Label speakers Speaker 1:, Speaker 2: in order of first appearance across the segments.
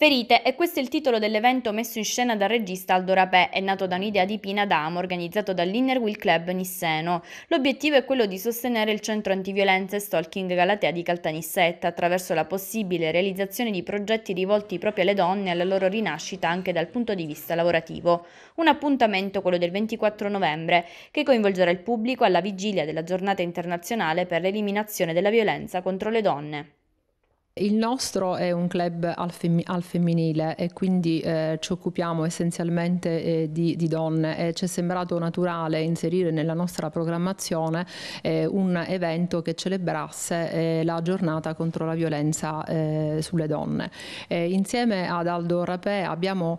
Speaker 1: Ferite, e questo è il titolo dell'evento messo in scena dal regista Aldo Rapè, è nato da un'idea di Pina Dama organizzato dall'Inner Wheel Club Nisseno. L'obiettivo è quello di sostenere il centro antiviolenza e stalking Galatea di Caltanissetta attraverso la possibile realizzazione di progetti rivolti proprio alle donne e alla loro rinascita anche dal punto di vista lavorativo. Un appuntamento, quello del 24 novembre, che coinvolgerà il pubblico alla vigilia della giornata internazionale per l'eliminazione della violenza contro le donne.
Speaker 2: Il nostro è un club al, fem al femminile e quindi eh, ci occupiamo essenzialmente eh, di, di, donne e eh, ci è sembrato naturale inserire nella nostra programmazione eh, un evento che celebrasse eh, la giornata contro la violenza eh, sulle donne. insieme ad Aldo Rapè abbiamo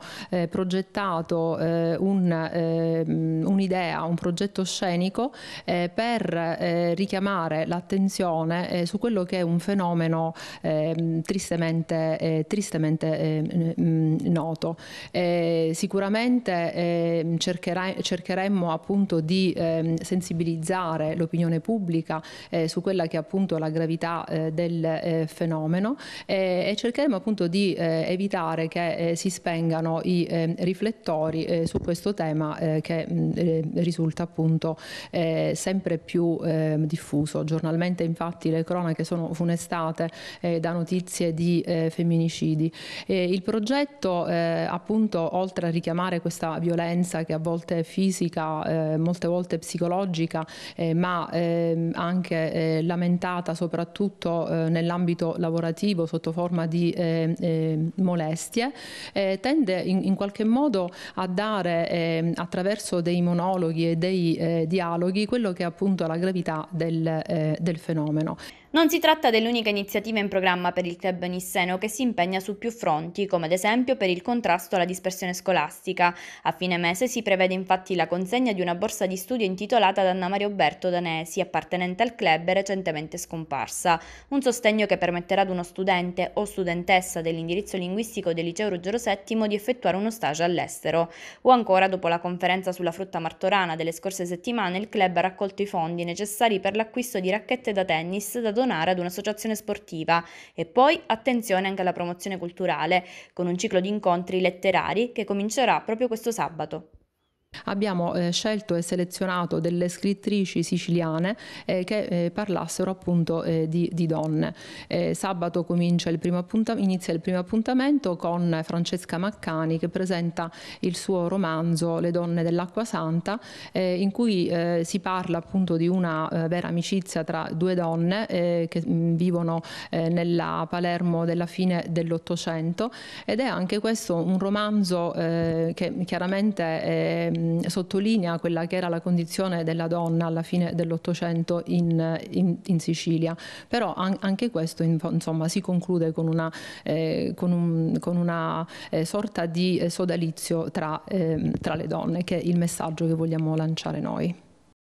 Speaker 2: progettato ehm, un'idea, un, un progetto scenico per richiamare l'attenzione su quello che è un fenomeno eh, eh, tristemente, eh, tristemente ehm, noto. Eh, sicuramente ehm, cercherà, cercheremmo appunto di ehm, sensibilizzare l'opinione pubblica eh, su quella che è appunto la gravità eh, del fenomeno e cercheremo appunto di evitare che si spengano i riflettori su questo tema che risulta appunto sempre più diffuso. Giornalmente infatti le cronache sono funestate da notizie di eh, femminicidi. E il progetto eh, appunto oltre a richiamare questa violenza che a volte è fisica, eh, molte volte psicologica, eh, ma ehm, anche eh, lamentata soprattutto eh, nell'ambito lavorativo sotto forma di molestie, tende in, in, qualche modo a dare ehm, attraverso dei monologhi e dei dialoghi quello che è appunto la gravità del, del fenomeno.
Speaker 1: Non si tratta dell'unica iniziativa in programma per il club nisseno che si impegna su più fronti, come ad esempio per il contrasto alla dispersione scolastica. A fine mese si prevede infatti la consegna di una borsa di studio intitolata ad Anna Maria Berto Danesi, appartenente al club recentemente scomparsa. Un sostegno che permetterà ad uno studente o studentessa dell'indirizzo linguistico del liceo Ruggero VII di effettuare uno stage all'estero. O ancora, dopo la conferenza sulla frutta martorana delle scorse settimane, il club ha raccolto i fondi necessari per l'acquisto di racchette da tennis da donare ad un'associazione sportiva e poi attenzione anche alla promozione culturale con un ciclo di incontri letterari che comincerà proprio questo sabato.
Speaker 2: Abbiamo eh, scelto e selezionato delle scrittrici siciliane eh, che eh, parlassero appunto eh, di, di, donne. Eh, sabato comincia il primo inizia il primo appuntamento con Francesca Maccani che presenta il suo romanzo Le donne dell'acqua santa eh, in cui si parla appunto di una vera amicizia tra due donne che mh, mm, vivono nella Palermo della fine dell'Ottocento ed è anche questo un romanzo che chiaramente Ehm, sottolinea quella che era la condizione della donna alla fine dell'Ottocento in, in, in, Sicilia, però an anche questo in, insomma, si conclude con una, eh, con un, con una eh, sorta di eh, sodalizio tra, ehm, tra le donne, che è il messaggio che vogliamo lanciare noi.